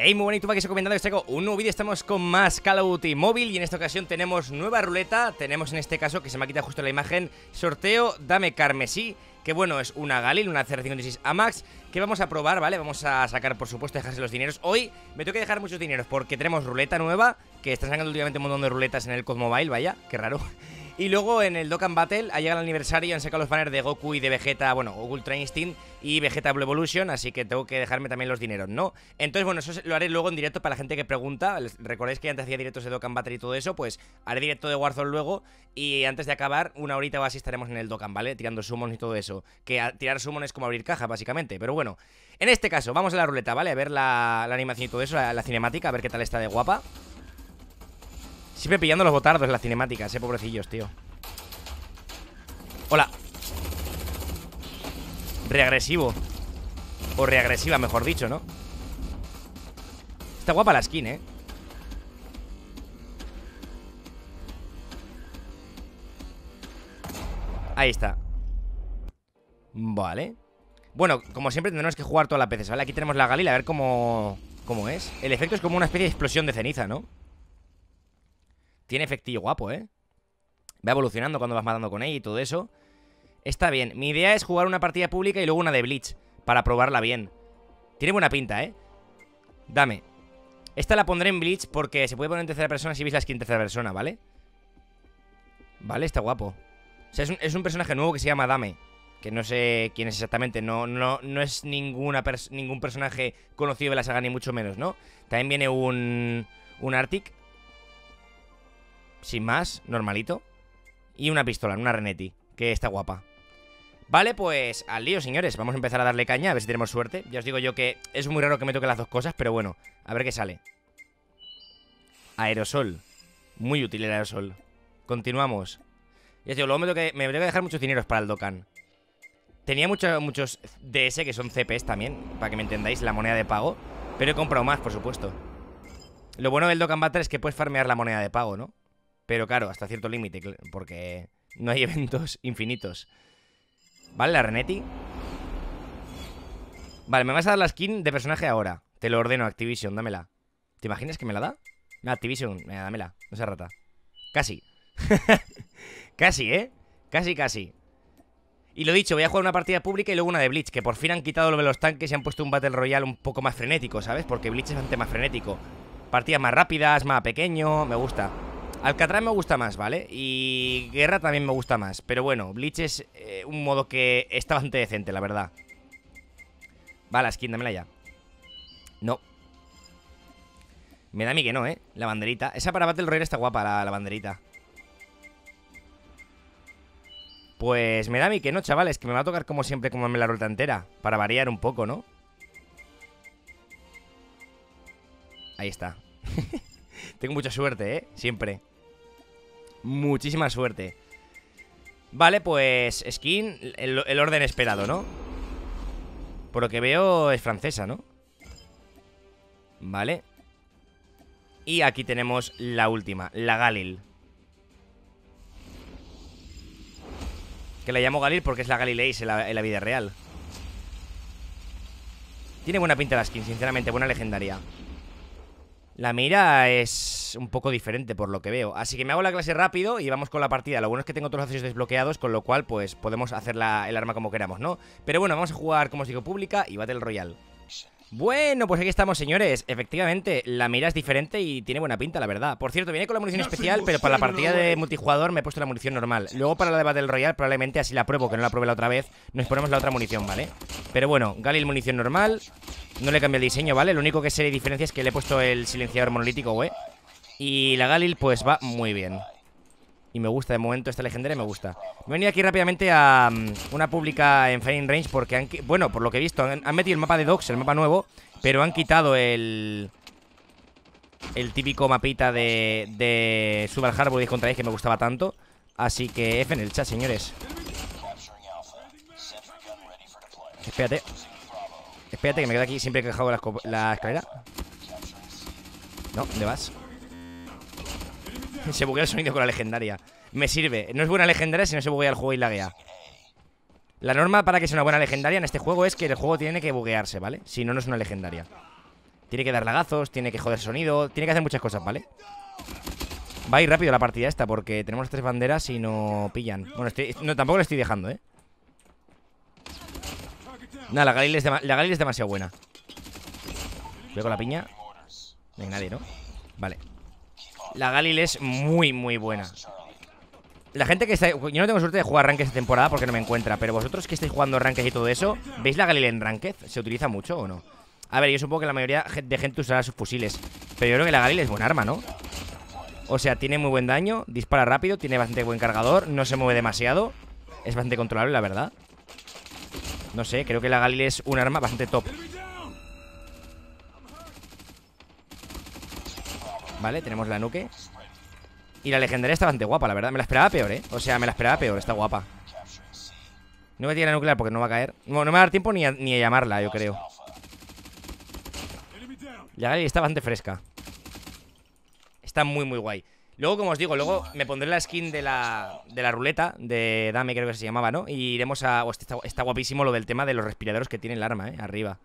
Hey, muy bonito, aquí que comentando que os traigo un nuevo vídeo, estamos con más Call of Duty móvil y en esta ocasión tenemos nueva ruleta, tenemos en este caso, que se me ha quitado justo la imagen, sorteo Dame Carmesí, que bueno, es una Galil, una CR56 AMAX, que vamos a probar, ¿vale? Vamos a sacar, por supuesto, dejarse los dineros. Hoy me tengo que dejar muchos dineros porque tenemos ruleta nueva, que están sacando últimamente un montón de ruletas en el COD Mobile, vaya, qué raro. Y luego en el Dokkan Battle, ha llegado el aniversario, han sacado los banners de Goku y de Vegeta, bueno, Ultra Instinct y Vegeta Blue Evolution, así que tengo que dejarme también los dineros, ¿no? Entonces, bueno, eso lo haré luego en directo para la gente que pregunta. Recordáis que antes hacía directos de Dokkan Battle y todo eso, pues haré directo de Warzone luego y antes de acabar, una horita o así estaremos en el Dokkan, ¿vale? Tirando summons y todo eso. Que tirar summons es como abrir caja, básicamente, pero bueno. En este caso, vamos a la ruleta, ¿vale? A ver la, animación y todo eso, la cinemática, a ver qué tal está de guapa. Siempre pillando los botardos en las cinemáticas, Ese eh, pobrecillos, tío Hola Reagresivo O reagresiva, mejor dicho, ¿no? Está guapa la skin, eh Ahí está Vale Bueno, como siempre tendremos que jugar toda la veces, ¿vale? Aquí tenemos la Galil, a ver cómo... ¿Cómo es? El efecto es como una especie de explosión de ceniza, ¿no? Tiene efectillo guapo, ¿eh? Va evolucionando cuando vas matando con ella y todo eso. Está bien. Mi idea es jugar una partida pública y luego una de Bleach. Para probarla bien. Tiene buena pinta, ¿eh? Dame. Esta la pondré en Bleach porque se puede poner en tercera persona si veis la skin en tercera persona, ¿vale? Vale, está guapo. O sea, es un, personaje nuevo que se llama Dame. Que no sé quién es exactamente. No, no, no es ninguna ningún personaje conocido de la saga, ni mucho menos, ¿no? También viene un, un Arctic sin más, normalito. Y una pistola, una Renetti, que está guapa. Vale, pues al lío, señores. Vamos a empezar a darle caña, a ver si tenemos suerte. Ya os digo yo que es muy raro que me toque las dos cosas, pero bueno, a ver qué sale. Aerosol. Muy útil el aerosol. Continuamos. Ya os digo, luego me tengo, que, me que dejar muchos dineros para el Dokkan. Tenía muchos, muchos DS que son CPs también, para que me entendáis, la moneda de pago. Pero he comprado más, por supuesto. Lo bueno del Dokkan Battle es que puedes farmear la moneda de pago, ¿no? Pero claro, hasta cierto límite, porque no hay eventos infinitos. ¿Vale la Renetti? Vale, me vas a dar la skin de personaje ahora. Te lo ordeno, Activision, dámela. ¿Te imaginas que me la da? Activision, me eh, dámela, no se rata. Casi. casi, ¿eh? Casi, casi. Y lo dicho, voy a jugar una partida pública y luego una de Blitz, que por fin han quitado lo de los tanques y han puesto un Battle Royale un poco más frenético, ¿sabes? Porque Blitz es bastante más frenético. Partidas más rápidas, más pequeño, me gusta. Alcatraz me gusta más, ¿vale? Y Guerra también me gusta más. Pero bueno, Bleach es eh, un modo que está bastante decente, la verdad. Va, la skin, dámela ya. No. Me da a mí que no, ¿eh? La banderita. Esa para Battle Royale está guapa, la, la banderita. Pues me da a mí que no, chavales, que me va a tocar como siempre como me la ruta entera. Para variar un poco, ¿no? Ahí está. Tengo mucha suerte, ¿eh? Siempre muchísima suerte. Vale, pues skin, el, orden esperado, ¿no? Por lo que veo es francesa, ¿no? Vale. Y aquí tenemos la última, la Galil. Que la llamo Galil porque es la Galileis en la vida real. Tiene buena pinta la skin, sinceramente, buena legendaria. La mira es un poco diferente por lo que veo. Así que me hago la clase rápido y vamos con la partida. Lo bueno es que tengo todos los accesos desbloqueados, con lo cual pues podemos hacer el arma como queramos, ¿no? Pero bueno, vamos a jugar, como os digo, pública y Battle Royale. Bueno, pues aquí estamos, señores. Efectivamente, la mira es diferente y tiene buena pinta, la verdad. Por cierto, viene con la munición especial, pero para la partida de multijugador me he puesto la munición normal. Luego para la de Battle Royale, probablemente así la pruebo, que no la pruebe la otra vez, nos ponemos la otra munición, ¿vale? Pero bueno, Galil munición normal, no le cambia el diseño, ¿vale? Lo único que se le diferencia es que le he puesto el silenciador monolítico, güey. Y la Galil, pues va muy bien. Y me gusta, de momento esta legendaria me gusta. Me he venido aquí rápidamente a mm, una pública en Fighting Range porque han... Bueno, por lo que he visto, han, metido el mapa de Docks, el mapa nuevo, pero han quitado el... El típico mapita de, de Subal Harbor y contra que me gustaba tanto. Así que F en el chat, señores. Espérate. Espérate que me queda aquí siempre que dejado la, la escalera. No, ¿dónde vas? Se buguea el sonido con la legendaria. Me sirve. No es buena legendaria si no se buguea el juego y laguea. La norma para que sea una buena legendaria en este juego es que el juego tiene que buguearse, ¿vale? Si no, no es una legendaria. Tiene que dar lagazos, tiene que joder sonido, tiene que hacer muchas cosas, ¿vale? Va a ir rápido la partida esta porque tenemos tres banderas y no pillan. Bueno, no, tampoco lo estoy dejando, ¿eh? Nada, la Galil es, es demasiado buena. Voy con la piña. No hay nadie, ¿no? Vale. La Galil es muy, muy buena. La gente que está... Yo no tengo suerte de jugar Ranked esta temporada porque no me encuentra, pero vosotros que estáis jugando Ranked y todo eso, ¿veis la Galil en Ranked? ¿Se utiliza mucho o no? A ver, yo supongo que la mayoría de gente usará sus fusiles, pero yo creo que la Galil es buen arma, ¿no? O sea, tiene muy buen daño, dispara rápido, tiene bastante buen cargador, no se mueve demasiado, es bastante controlable, la verdad. No sé, creo que la Galil es un arma bastante top Vale, tenemos la nuque Y la legendaria está bastante guapa, la verdad Me la esperaba peor, ¿eh? O sea, me la esperaba peor, está guapa No me tiene la nuclear porque no va a caer No, me va a dar tiempo ni a, ni a llamarla, yo creo La Galil está bastante fresca Está muy, muy guay Luego, como os digo, luego me pondré la skin de la, de la ruleta de Dame, creo que se llamaba, ¿no? Y iremos a... está, guapísimo lo del tema de los respiradores que tiene el arma, ¿eh? Arriba.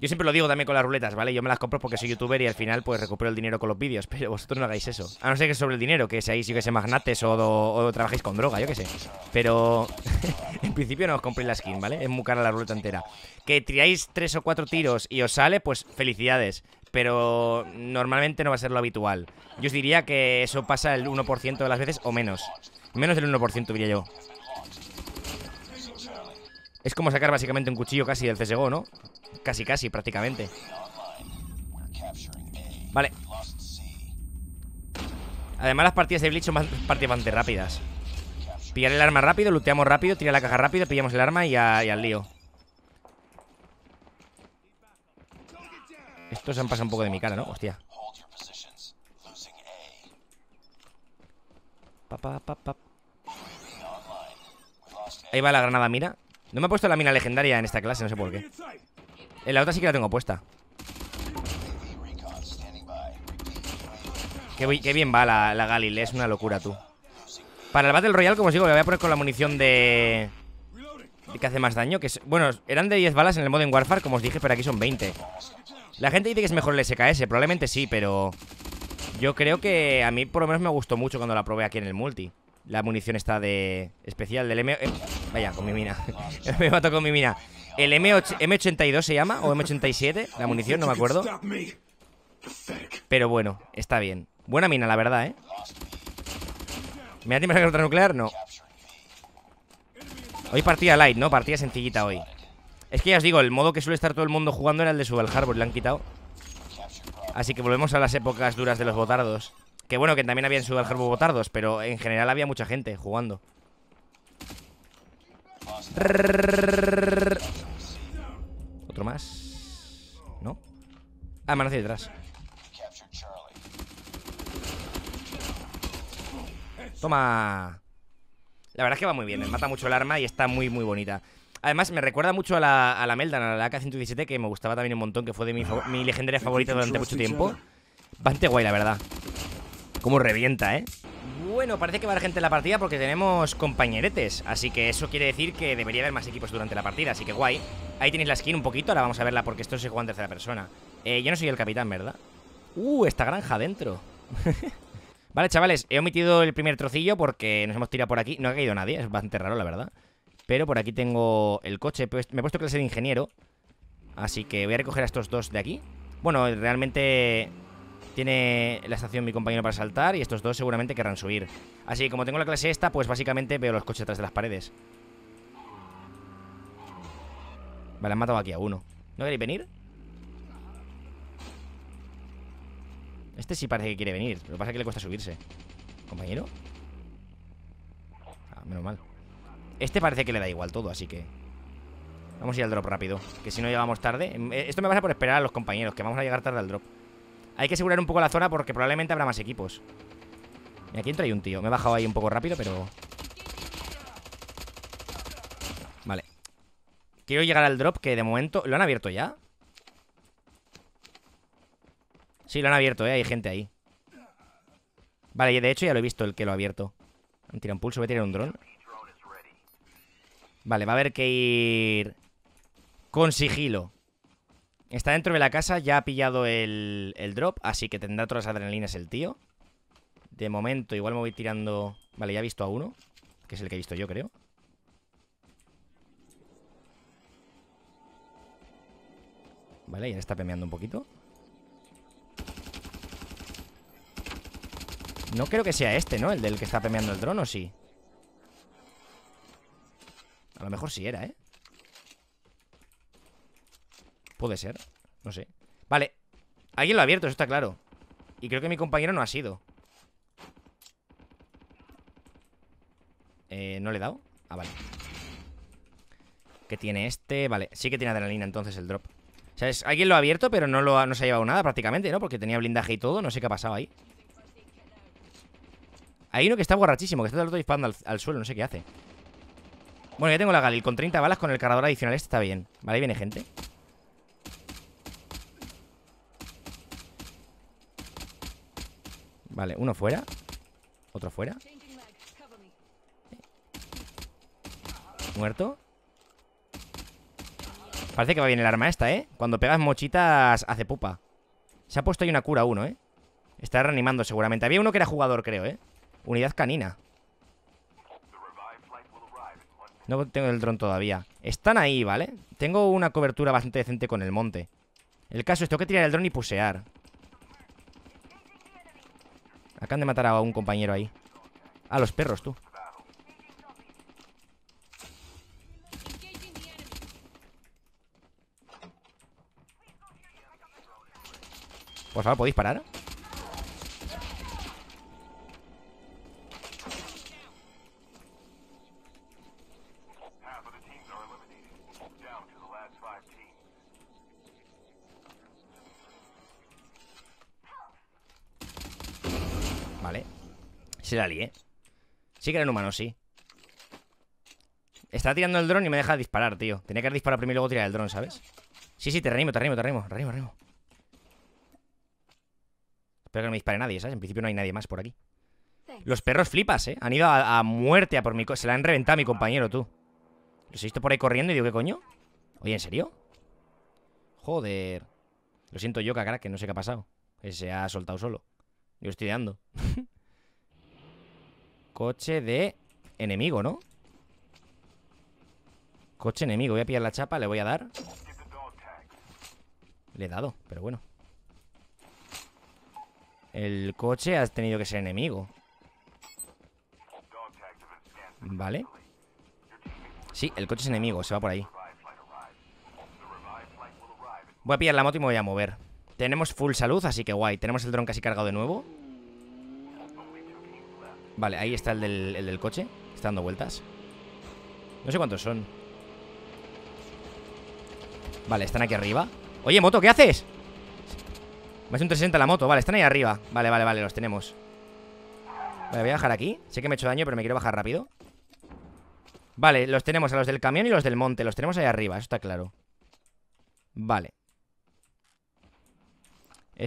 Yo siempre lo digo Dame, con las ruletas, ¿vale? Yo me las compro porque soy youtuber y al final pues recupero el dinero con los vídeos, pero vosotros no hagáis eso. A no ser que sobre el dinero, que seáis, yo que sé, magnates o, trabajéis con droga, yo que sé. Pero en principio no os compréis la skin, ¿vale? Es muy cara la ruleta entera. Que tiráis tres o cuatro tiros y os sale, pues felicidades pero normalmente no va a ser lo habitual. Yo os diría que eso pasa el 1% de las veces o menos. Menos del 1% diría yo. Es como sacar básicamente un cuchillo casi del CSGO, ¿no? Casi, casi, prácticamente. Vale. Además las partidas de Blitz son partidas bastante rápidas. Pillar el arma rápido, looteamos rápido, tirar la caja rápido, pillamos el arma y al lío. Estos se han pasado un poco de mi cara, ¿no? Hostia. Ahí va la granada mira. No me ha puesto la mina legendaria en esta clase, no sé por qué. En la otra sí que la tengo puesta. Qué, qué bien va la, la Galil, eh, es una locura, tú. Para el Battle Royale, como os digo, me voy a poner con la munición de... que hace más daño, que Bueno, eran de 10 balas en el Modern Warfare, como os dije, pero aquí son 20. La gente dice que es mejor el SKS, probablemente sí, pero... Yo creo que a mí por lo menos me gustó mucho cuando la probé aquí en el multi La munición está de... especial del M... Eh, vaya, con mi mina Me mató con mi mina El m 82 se llama, o M87 La munición, no me acuerdo Pero bueno, está bien Buena mina, la verdad, ¿eh? ¿Me ha tiempo otra nuclear? No Hoy partida light, ¿no? Partida sencillita hoy es que ya os digo, el modo que suele estar todo el mundo jugando era el de Subal Harbor, le han quitado. Así que volvemos a las épocas duras de los botardos. Que bueno, que también había en Subal Harbor botardos, pero en general había mucha gente jugando. Otro más. ¿No? Ah, mano hacia detrás. Toma. La verdad es que va muy bien, eh. mata mucho el arma y está muy, muy bonita. Además, me recuerda mucho a la, a la Meldan, a la AK-117, que me gustaba también un montón, que fue de mi, legendaria favorita durante mucho tiempo. Bastante guay, la verdad. Como revienta, ¿eh? Bueno, parece que va a haber gente en la partida porque tenemos compañeretes, así que eso quiere decir que debería haber más equipos durante la partida, así que guay. Ahí tenéis la skin un poquito, ahora vamos a verla porque esto se juega en tercera persona. Eh, yo no soy el capitán, ¿verdad? Uh, esta granja adentro. vale, chavales, he omitido el primer trocillo porque nos hemos tirado por aquí. No ha caído nadie, es bastante raro, la verdad. Pero por aquí tengo el coche. Me he puesto clase de ingeniero. Así que voy a recoger a estos dos de aquí. Bueno, realmente tiene la estación mi compañero para saltar y estos dos seguramente querrán subir. Así que como tengo la clase esta, pues básicamente veo los coches atrás de las paredes. Vale, han matado aquí a uno. ¿No queréis venir? Este sí parece que quiere venir. Lo que pasa es que le cuesta subirse. ¿Compañero? Ah, menos mal. Este parece que le da igual todo, así que Vamos a ir al drop rápido Que si no llegamos tarde em, eh, Esto me pasa por esperar a los compañeros Que vamos a llegar tarde al drop Hay que asegurar un poco la zona Porque probablemente habrá más equipos y aquí entra ahí un tío Me he bajado ahí un poco rápido, pero... Vale Quiero llegar al drop Que de momento... ¿Lo han abierto ya? Sí, lo han abierto, ¿eh? Hay gente ahí Vale, de hecho ya lo he visto El que lo ha abierto Han tirado un pulso Voy a tirar un dron Vale, va a haber que ir con sigilo. Está dentro de la casa, ya ha pillado el, el drop, así que tendrá todas las adrenalinas el tío. De momento, igual me voy tirando... Vale, ya he visto a uno, que es el que he visto yo, creo. Vale, ya está pemeando un poquito. No creo que sea este, ¿no? El del que está pemeando el dron, ¿o sí? A lo mejor sí era, ¿eh? Puede ser, no sé Vale, alguien lo ha abierto, eso está claro Y creo que mi compañero no ha sido Eh, ¿no le he dado? Ah, vale ¿Qué tiene este? Vale, sí que tiene adrenalina entonces el drop O sea, alguien lo ha abierto pero no, lo ha, se ha llevado nada prácticamente, ¿no? Porque tenía blindaje y todo, no sé qué ha pasado ahí Hay uno que está borrachísimo, que está todo disparando al suelo, no sé qué hace bueno, ya tengo la Galil con 30 balas con el cargador adicional. Este está bien. Vale, ahí viene gente. Vale, uno fuera. Otro fuera. Muerto. Parece que va bien el arma esta, ¿eh? Cuando pegas mochitas hace pupa. Se ha puesto ahí una cura uno, ¿eh? Está reanimando seguramente. Había uno que era jugador, creo, ¿eh? Unidad canina. No tengo el dron todavía. Están ahí, ¿vale? Tengo una cobertura bastante decente con el monte. El caso es, tengo que tirar el dron y pusear. Acaban de matar a un compañero ahí. A los perros, tú. Por favor, ¿podéis parar? Vale Se la lié Sí que eran humanos, sí está tirando el dron y me deja disparar, tío Tenía que haber disparado primero y luego tirar el dron, ¿sabes? Sí, sí, te reanimo, te reanimo, te reanimo, Espero que no me dispare nadie, ¿sabes? En principio no hay nadie más por aquí Los perros flipas, ¿eh? Han ido a, muerte a por mi... Se la han reventado a mi compañero, tú Los he visto por ahí corriendo y digo, ¿qué coño? Oye, ¿en serio? Joder Lo siento yo, cara, que no sé qué ha pasado se ha soltado solo yo estoy dando. Coche de enemigo, ¿no? Coche enemigo. Voy a pillar la chapa, le voy a dar. Le he dado, pero bueno. El coche ha tenido que ser enemigo. Vale. Sí, el coche es enemigo, se va por ahí. Voy a pillar la moto y me voy a mover. Tenemos full salud, así que guay. Tenemos el dron casi cargado de nuevo. Vale, ahí está el del, coche. Está dando vueltas. No sé cuántos son. Vale, están aquí arriba. Oye, moto, ¿qué haces? Me Más un 360 la moto. Vale, están ahí arriba. Vale, vale, vale, los tenemos. Vale, voy a bajar aquí. Sé que me he hecho daño, pero me quiero bajar rápido. Vale, los tenemos a los del camión y los del monte. Los tenemos ahí arriba, eso está claro. Vale.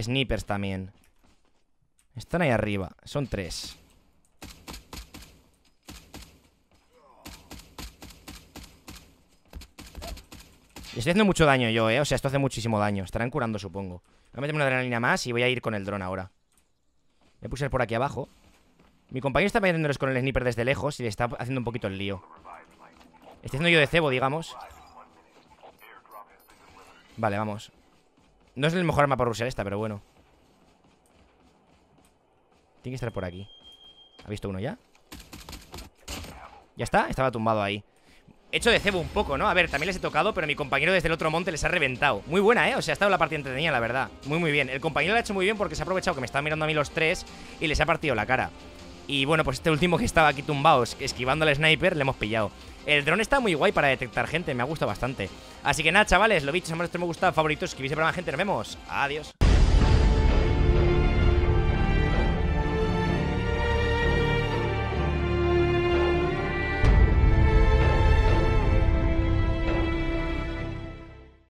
Snipers también Están ahí arriba Son tres Estoy haciendo mucho daño yo, eh O sea, esto hace muchísimo daño Estarán curando, supongo Voy a meterme una adrenalina más y voy a ir con el dron ahora Me puse por aquí abajo Mi compañero está metiéndolos con el sniper desde lejos Y le está haciendo un poquito el lío Estoy haciendo yo de cebo, digamos Vale, vamos no es el mejor arma para rushear esta, pero bueno Tiene que estar por aquí ¿Ha visto uno ya? ¿Ya está? Estaba tumbado ahí hecho de cebo un poco, ¿no? A ver, también les he tocado, pero mi compañero desde el otro monte les ha reventado Muy buena, ¿eh? O sea, ha estado la partida entretenida, la verdad Muy, muy bien El compañero lo ha hecho muy bien porque se ha aprovechado que me estaban mirando a mí los tres Y les ha partido la cara y bueno, pues este último que estaba aquí tumbado, esquivando al sniper, le hemos pillado. El dron está muy guay para detectar gente, me ha gustado bastante. Así que nada, chavales, lo dicho, si os ha gustado, favoritos, escribís para más gente, nos vemos. Adiós.